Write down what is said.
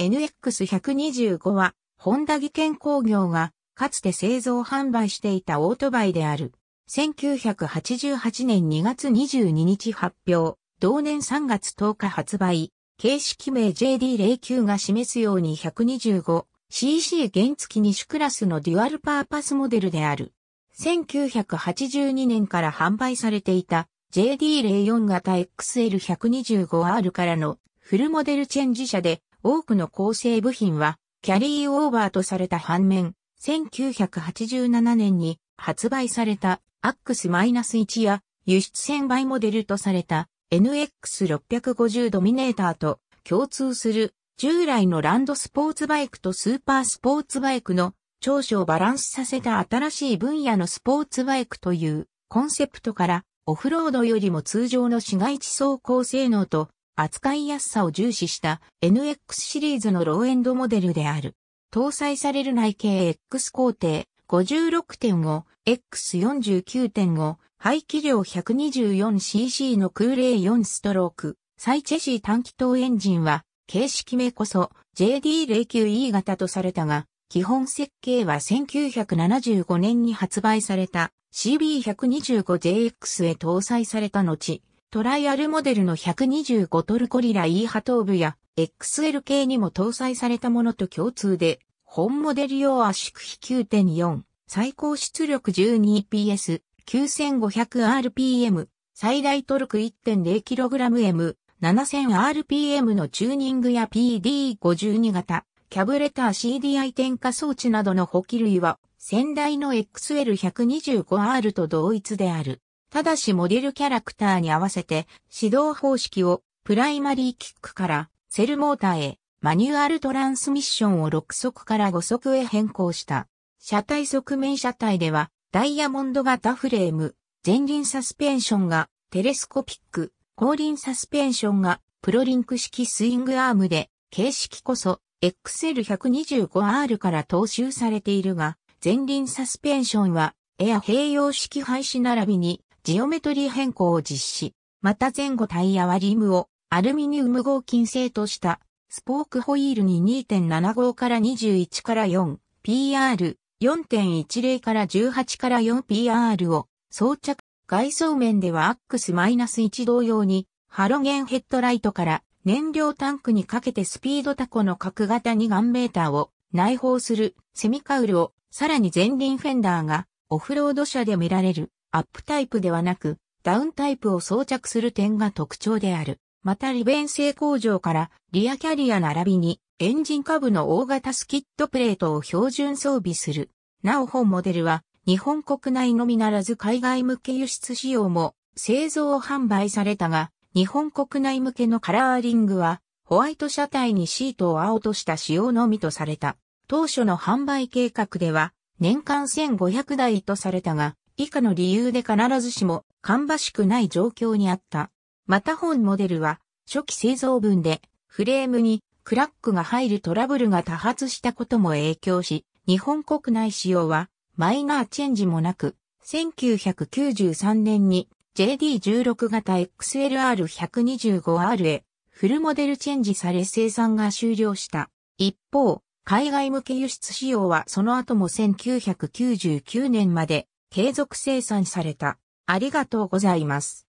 NX125 は、ホンダ技研工業が、かつて製造販売していたオートバイである。1988年2月22日発表、同年3月10日発売、形式名 JD09 が示すように 125cc 原付2種クラスのデュアルパーパスモデルである。1982年から販売されていた JD04 型 XL125R からのフルモデルチェンジ車で多くの構成部品はキャリーオーバーとされた反面、1987年に発売された AX-1 や輸出船倍モデルとされた NX650 ドミネーターと共通する従来のランドスポーツバイクとスーパースポーツバイクの長所をバランスさせた新しい分野のスポーツバイクというコンセプトからオフロードよりも通常の市街地走行性能と扱いやすさを重視した NX シリーズのローエンドモデルである。搭載される内径 X 工程56.5、X49.5、排気量 124cc の空冷4ストローク、サイチェシー短気筒エンジンは、形式名こそ JD09E 型とされたが、基本設計は1975年に発売された CB125JX へ搭載された後、トライアルモデルの125トルコリラ E 波頭部や XL 系にも搭載されたものと共通で、本モデル用圧縮比9.4、最高出力 12PS、9500rpm、最大トルク 1.0kgm、7000rpm のチューニングや PD52 型、キャブレター CDI 点火装置などの補給類は、先代の XL125R と同一である。ただしモデルキャラクターに合わせて指導方式をプライマリーキックからセルモーターへマニュアルトランスミッションを6速から5速へ変更した。車体側面車体ではダイヤモンド型フレーム、前輪サスペンションがテレスコピック、後輪サスペンションがプロリンク式スイングアームで形式こそ XL125R から踏襲されているが前輪サスペンションはエア併用式廃止並びにジオメトリー変更を実施。また前後タイヤはリムをアルミニウム合金製としたスポークホイールに2.75から21から 4PR、4.10から18から 4PR を装着。外装面ではアックス -1 同様にハロゲンヘッドライトから燃料タンクにかけてスピードタコの角型2ガンメーターを内包するセミカウルをさらに前輪フェンダーがオフロード車で見られるアップタイプではなく、ダウンタイプを装着する点が特徴である。また利便性向上からリアキャリア並びにエンジン下部の大型スキットプレートを標準装備する。なお本モデルは日本国内のみならず海外向け輸出仕様も製造販売されたが、日本国内向けのカラーリングはホワイト車体にシートを青とした仕様のみとされた。当初の販売計画では年間1500台とされたが、以下の理由で必ずしも芳しくない状況にあった。また本モデルは初期製造分でフレームにクラックが入るトラブルが多発したことも影響し、日本国内仕様はマイナーチェンジもなく、1993年に JD16 型 XLR125R へフルモデルチェンジされ生産が終了した。一方、海外向け輸出仕様はその後も1999年まで継続生産された。ありがとうございます。